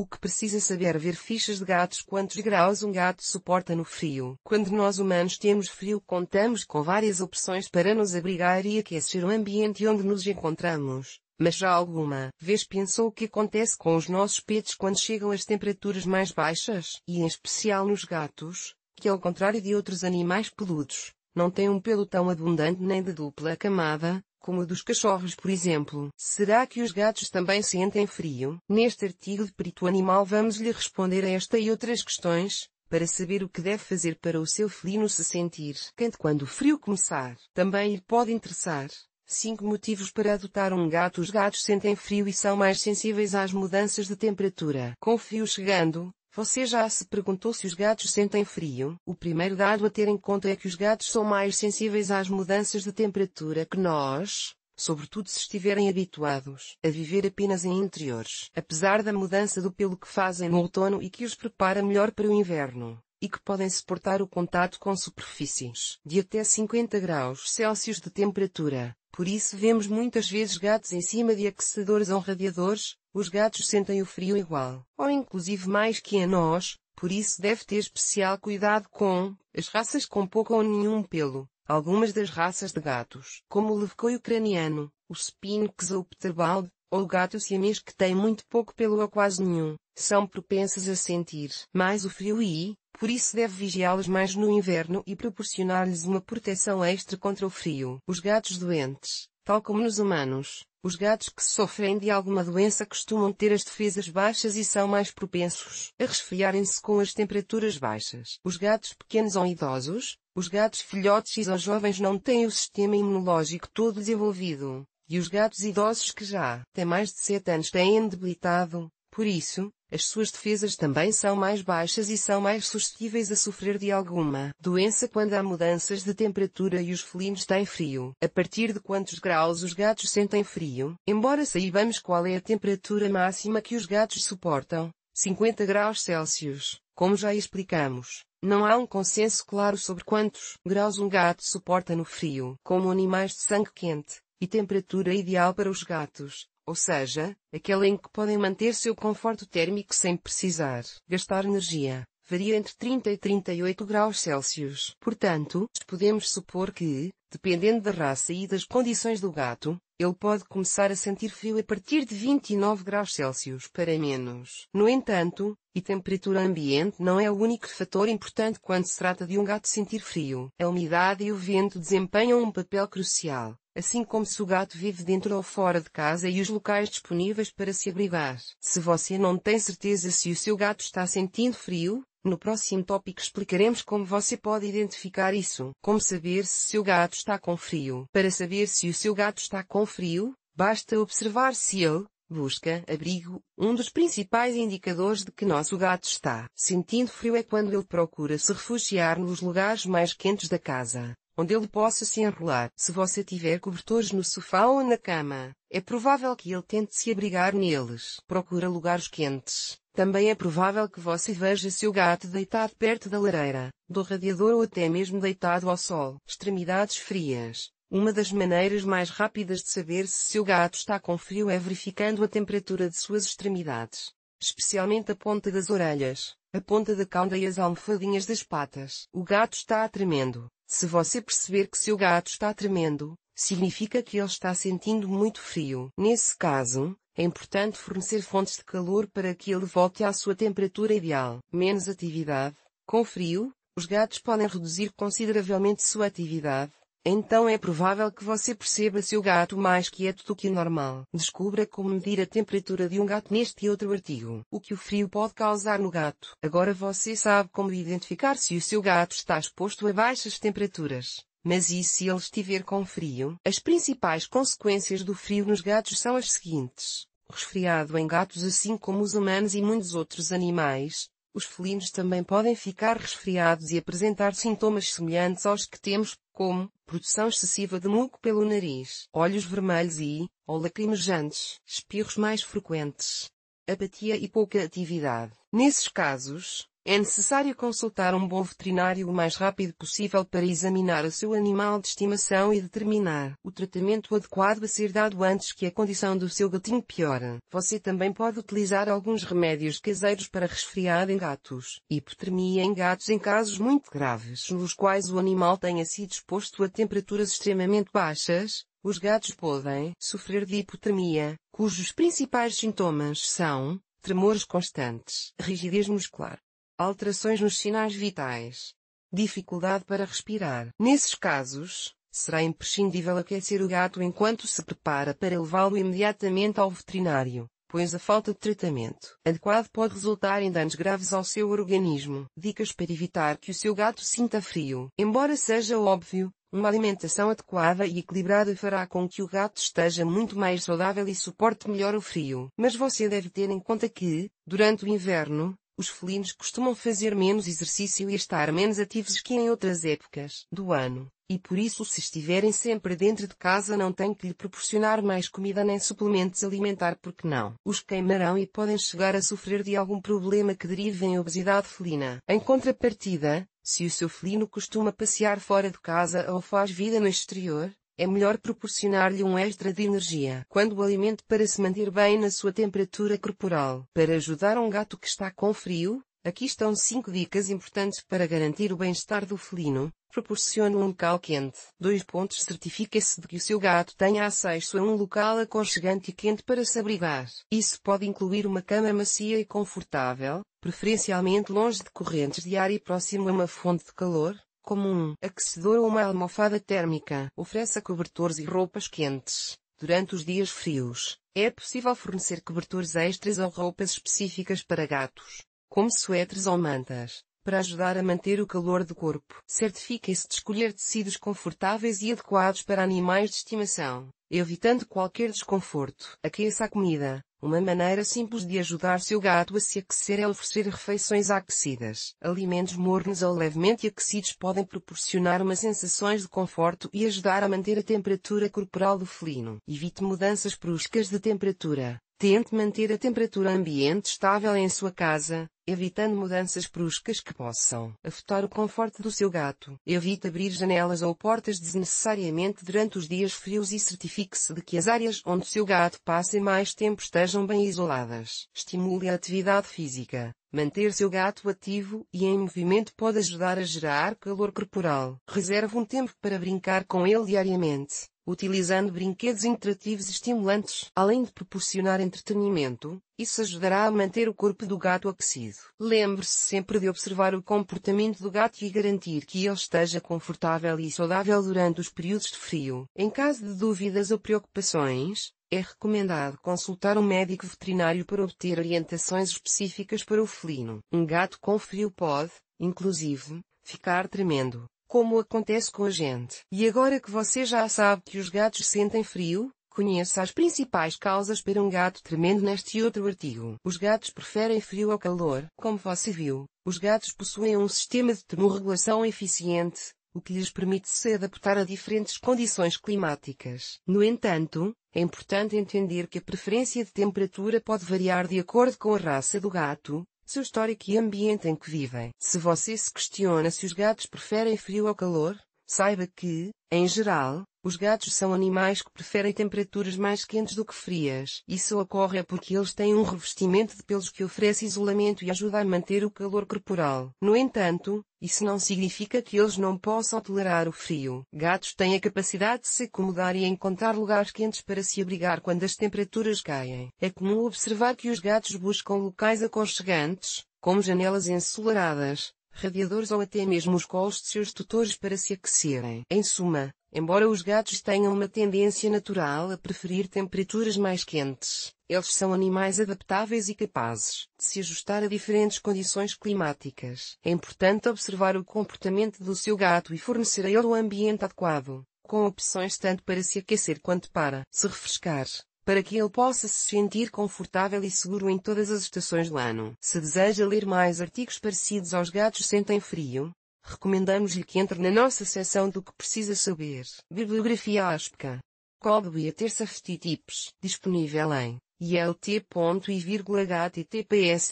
O que precisa saber ver fichas de gatos quantos graus um gato suporta no frio. Quando nós humanos temos frio, contamos com várias opções para nos abrigar e aquecer o ambiente onde nos encontramos. Mas já alguma vez pensou o que acontece com os nossos pets quando chegam às temperaturas mais baixas? E em especial nos gatos, que ao contrário de outros animais peludos, não têm um pelo tão abundante nem de dupla camada, como a dos cachorros, por exemplo. Será que os gatos também sentem frio? Neste artigo de Perito Animal vamos lhe responder a esta e outras questões, para saber o que deve fazer para o seu felino se sentir quente quando o frio começar. Também lhe pode interessar 5 motivos para adotar um gato. Os gatos sentem frio e são mais sensíveis às mudanças de temperatura. Com frio chegando, você já se perguntou se os gatos sentem frio? O primeiro dado a ter em conta é que os gatos são mais sensíveis às mudanças de temperatura que nós, sobretudo se estiverem habituados a viver apenas em interiores. Apesar da mudança do pelo que fazem no outono e que os prepara melhor para o inverno, e que podem suportar o contato com superfícies de até 50 graus Celsius de temperatura, por isso vemos muitas vezes gatos em cima de aquecedores ou radiadores, os gatos sentem o frio igual, ou inclusive mais que a nós, por isso deve ter especial cuidado com as raças com pouco ou nenhum pelo. Algumas das raças de gatos, como o levcoi ucraniano, o Spinx ou o Peterbald, ou gatos siamês que têm muito pouco pelo ou quase nenhum, são propensas a sentir mais o frio e, por isso deve vigiá-los mais no inverno e proporcionar-lhes uma proteção extra contra o frio. Os gatos doentes, tal como nos humanos, os gatos que sofrem de alguma doença costumam ter as defesas baixas e são mais propensos a resfriarem-se com as temperaturas baixas. Os gatos pequenos ou idosos, os gatos filhotes e os jovens não têm o sistema imunológico todo desenvolvido e os gatos idosos que já têm mais de 7 anos têm debilitado, por isso, as suas defesas também são mais baixas e são mais suscetíveis a sofrer de alguma doença quando há mudanças de temperatura e os felinos têm frio. A partir de quantos graus os gatos sentem frio? Embora saibamos qual é a temperatura máxima que os gatos suportam, 50 graus Celsius, como já explicamos, não há um consenso claro sobre quantos graus um gato suporta no frio. Como animais de sangue quente, e temperatura ideal para os gatos, ou seja, aquela em que podem manter seu conforto térmico sem precisar gastar energia, varia entre 30 e 38 graus Celsius. Portanto, podemos supor que, Dependendo da raça e das condições do gato, ele pode começar a sentir frio a partir de 29 graus Celsius para menos. No entanto, e temperatura ambiente não é o único fator importante quando se trata de um gato sentir frio. A umidade e o vento desempenham um papel crucial, assim como se o gato vive dentro ou fora de casa e os locais disponíveis para se abrigar. Se você não tem certeza se o seu gato está sentindo frio, no próximo tópico explicaremos como você pode identificar isso. Como saber se seu gato está com frio. Para saber se o seu gato está com frio, basta observar se ele, busca, abrigo, um dos principais indicadores de que nosso gato está sentindo frio é quando ele procura se refugiar nos lugares mais quentes da casa, onde ele possa se enrolar. Se você tiver cobertores no sofá ou na cama, é provável que ele tente se abrigar neles. Procura lugares quentes, também é provável que você veja seu gato deitado perto da lareira, do radiador ou até mesmo deitado ao sol. Extremidades frias. Uma das maneiras mais rápidas de saber se seu gato está com frio é verificando a temperatura de suas extremidades, especialmente a ponta das orelhas, a ponta da cauda e as almofadinhas das patas. O gato está tremendo. Se você perceber que seu gato está tremendo, significa que ele está sentindo muito frio. Nesse caso, é importante fornecer fontes de calor para que ele volte à sua temperatura ideal. Menos atividade. Com frio, os gatos podem reduzir consideravelmente sua atividade. Então é provável que você perceba seu gato mais quieto do que o normal. Descubra como medir a temperatura de um gato neste outro artigo. O que o frio pode causar no gato. Agora você sabe como identificar se o seu gato está exposto a baixas temperaturas. Mas e se ele estiver com frio? As principais consequências do frio nos gatos são as seguintes. Resfriado em gatos assim como os humanos e muitos outros animais, os felinos também podem ficar resfriados e apresentar sintomas semelhantes aos que temos, como produção excessiva de muco pelo nariz, olhos vermelhos e, ou lacrimejantes, espirros mais frequentes, apatia e pouca atividade. Nesses casos, é necessário consultar um bom veterinário o mais rápido possível para examinar o seu animal de estimação e determinar o tratamento adequado a ser dado antes que a condição do seu gatinho piore. Você também pode utilizar alguns remédios caseiros para resfriado em gatos, hipotermia em gatos em casos muito graves nos quais o animal tenha sido exposto a temperaturas extremamente baixas. Os gatos podem sofrer de hipotermia, cujos principais sintomas são tremores constantes, rigidez muscular, alterações nos sinais vitais, dificuldade para respirar. Nesses casos, será imprescindível aquecer o gato enquanto se prepara para levá-lo imediatamente ao veterinário, pois a falta de tratamento adequado pode resultar em danos graves ao seu organismo. Dicas para evitar que o seu gato sinta frio. Embora seja óbvio, uma alimentação adequada e equilibrada fará com que o gato esteja muito mais saudável e suporte melhor o frio. Mas você deve ter em conta que, durante o inverno, os felinos costumam fazer menos exercício e estar menos ativos que em outras épocas do ano, e por isso se estiverem sempre dentro de casa não tem que lhe proporcionar mais comida nem suplementos alimentar porque não. Os queimarão e podem chegar a sofrer de algum problema que derive em obesidade felina. Em contrapartida, se o seu felino costuma passear fora de casa ou faz vida no exterior, é melhor proporcionar-lhe um extra de energia quando o alimento para se manter bem na sua temperatura corporal. Para ajudar um gato que está com frio, aqui estão 5 dicas importantes para garantir o bem-estar do felino. Proporcione um local quente. 2 pontos Certifique-se de que o seu gato tenha acesso a um local aconchegante e quente para se abrigar. Isso pode incluir uma cama macia e confortável, preferencialmente longe de correntes de ar e próximo a uma fonte de calor como um aquecedor ou uma almofada térmica. Oferece cobertores e roupas quentes. Durante os dias frios, é possível fornecer cobertores extras ou roupas específicas para gatos, como suéteres ou mantas, para ajudar a manter o calor do corpo. certifique se de escolher tecidos confortáveis e adequados para animais de estimação, evitando qualquer desconforto. Aqueça a comida, uma maneira simples de ajudar seu gato a se aquecer é oferecer refeições aquecidas. Alimentos mornos ou levemente aquecidos podem proporcionar umas sensações de conforto e ajudar a manter a temperatura corporal do felino. Evite mudanças bruscas de temperatura. Tente manter a temperatura ambiente estável em sua casa, evitando mudanças bruscas que possam afetar o conforto do seu gato. Evite abrir janelas ou portas desnecessariamente durante os dias frios e certifique-se de que as áreas onde seu gato passe mais tempo estejam bem isoladas. Estimule a atividade física. Manter seu gato ativo e em movimento pode ajudar a gerar calor corporal. Reserve um tempo para brincar com ele diariamente utilizando brinquedos interativos estimulantes, além de proporcionar entretenimento, isso ajudará a manter o corpo do gato aquecido. Lembre-se sempre de observar o comportamento do gato e garantir que ele esteja confortável e saudável durante os períodos de frio. Em caso de dúvidas ou preocupações, é recomendado consultar um médico veterinário para obter orientações específicas para o felino. Um gato com frio pode, inclusive, ficar tremendo como acontece com a gente. E agora que você já sabe que os gatos sentem frio, conheça as principais causas para um gato tremendo neste outro artigo. Os gatos preferem frio ao calor. Como você viu, os gatos possuem um sistema de termorregulação eficiente, o que lhes permite se adaptar a diferentes condições climáticas. No entanto, é importante entender que a preferência de temperatura pode variar de acordo com a raça do gato, seu histórico e ambiente em que vivem. Se você se questiona se os gatos preferem frio ou calor, saiba que, em geral, os gatos são animais que preferem temperaturas mais quentes do que frias. Isso ocorre é porque eles têm um revestimento de pelos que oferece isolamento e ajuda a manter o calor corporal. No entanto, isso não significa que eles não possam tolerar o frio. Gatos têm a capacidade de se acomodar e encontrar lugares quentes para se abrigar quando as temperaturas caem. É comum observar que os gatos buscam locais aconchegantes, como janelas ensolaradas, radiadores ou até mesmo os colos de seus tutores para se aquecerem. Em suma, Embora os gatos tenham uma tendência natural a preferir temperaturas mais quentes, eles são animais adaptáveis e capazes de se ajustar a diferentes condições climáticas. É importante observar o comportamento do seu gato e fornecer a ele o ambiente adequado, com opções tanto para se aquecer quanto para se refrescar, para que ele possa se sentir confortável e seguro em todas as estações do ano. Se deseja ler mais artigos parecidos aos gatos sentem frio, Recomendamos-lhe que entre na nossa seção do que precisa saber. Bibliografia ASPCA. Código e a terça tips disponível em ilt.i.https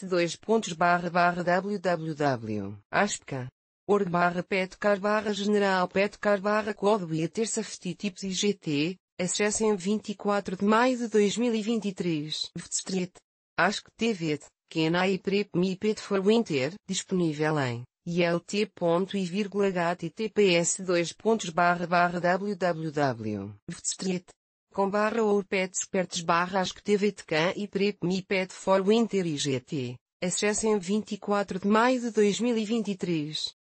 2. barra petcar barra general petcar barra código e a terça tips IGT, acesso em 24 de maio de 2023. Vtstret. ASC TV, Kenai Prep Me Pet for Winter, disponível em e lt.https www.vtstreet com barra ou petsperts barra can e prepmiped for winter IGT. Acessem 24 de maio de 2023.